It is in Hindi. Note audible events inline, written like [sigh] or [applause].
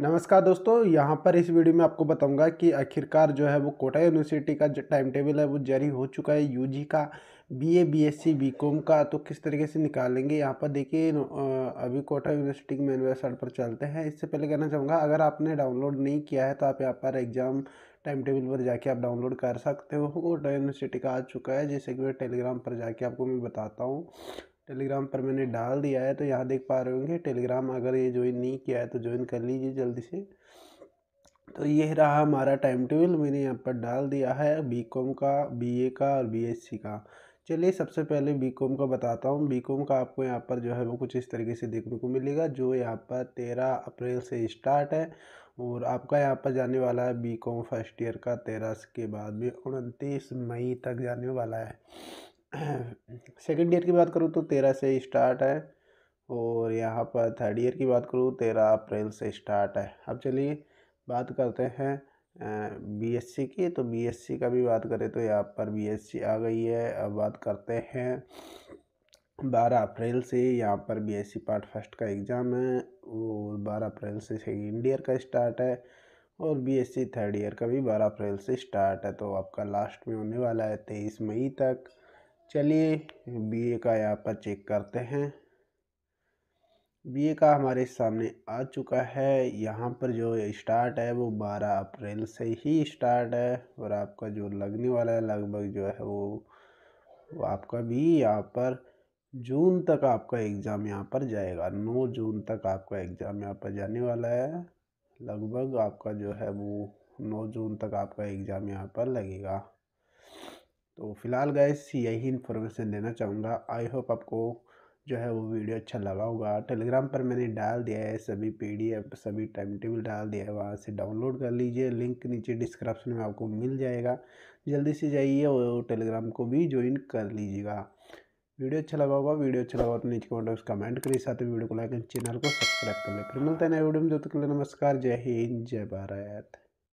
नमस्कार दोस्तों यहाँ पर इस वीडियो में आपको बताऊंगा कि आखिरकार जो है वो कोटा यूनिवर्सिटी का जो टाइम टेबल है वो जारी हो चुका है यूजी का बीए बीएससी बीकॉम का तो किस तरीके से निकालेंगे यहाँ पर देखिए अभी कोटा यूनिवर्सिटी की मेन वेबसाइट पर चलते हैं इससे पहले कहना चाहूँगा अगर आपने डाउनलोड नहीं किया है तो आप यहाँ पर एग्ज़ाम टाइम टेबल पर जाके आप डाउनलोड कर सकते हो कोटा यूनिवर्सिटी का आ चुका है जैसे कि मैं टेलीग्राम पर जाके आपको मैं बताता हूँ टेलीग्राम पर मैंने डाल दिया है तो यहाँ देख पा रहे होंगे टेलीग्राम अगर ये ज्वाइन नहीं किया है तो ज्वाइन कर लीजिए जल्दी से तो ये रहा हमारा टाइम टेबल मैंने यहाँ पर डाल दिया है बी का बी का और बी का चलिए सबसे पहले बी का बताता हूँ बी का आपको यहाँ पर जो है वो कुछ इस तरीके से देखने को मिलेगा जो यहाँ पर तेरह अप्रैल से स्टार्ट है और आपका यहाँ पर जाने वाला है बी फर्स्ट ईयर का तेरह के बाद में उनतीस मई तक जाने वाला है सेकेंड [clears throat] ईयर की बात करूँ तो तेरह से स्टार्ट है और यहाँ पर थर्ड ईयर की बात करूँ तेरह अप्रैल से स्टार्ट है अब चलिए बात करते हैं बीएससी की तो बीएससी का भी बात करें तो यहाँ पर बीएससी आ गई है अब बात करते हैं बारह अप्रैल से यहाँ पर बीएससी पार्ट फर्स्ट का एग्ज़ाम है और बारह अप्रैल से सेकेंड ईयर का स्टार्ट है और बीएससी थर्ड ईयर का भी बारह अप्रैल से स्टार्ट है तो आपका लास्ट में होने वाला है तेईस मई तक चलिए बीए का यहाँ पर चेक करते हैं बीए का हमारे सामने आ चुका है यहाँ पर जो स्टार्ट है वो 12 अप्रैल से ही स्टार्ट है और आपका जो लगने वाला है लगभग जो है वो आपका भी यहाँ पर जून तक आपका एग्ज़ाम यहाँ पर जाएगा 9 जून तक आपका एग्ज़ाम यहाँ पर जाने वाला है लगभग आपका जो है वो नौ जून तक आपका एग्ज़ाम यहाँ पर लगेगा तो फिलहाल गैस यही इन्फॉर्मेशन देना चाहूँगा आई होप आपको जो है वो वीडियो अच्छा लगा होगा टेलीग्राम पर मैंने डाल दिया है सभी पीडीएफ सभी टाइम टेबल डाल दिया है वहाँ से डाउनलोड कर लीजिए लिंक नीचे डिस्क्रिप्शन में आपको मिल जाएगा जल्दी से जाइए और टेलीग्राम को भी ज्वाइन कर लीजिएगा वीडियो अच्छा लगा होगा वीडियो अच्छा लगा तो नीचे कमेंट कमेंट करिए साथ ही वीडियो को लाइक चैनल को सब्सक्राइब कर ले फिर मिलते हैं नए वीडियो में जब तक नमस्कार जय हिंद जय भारत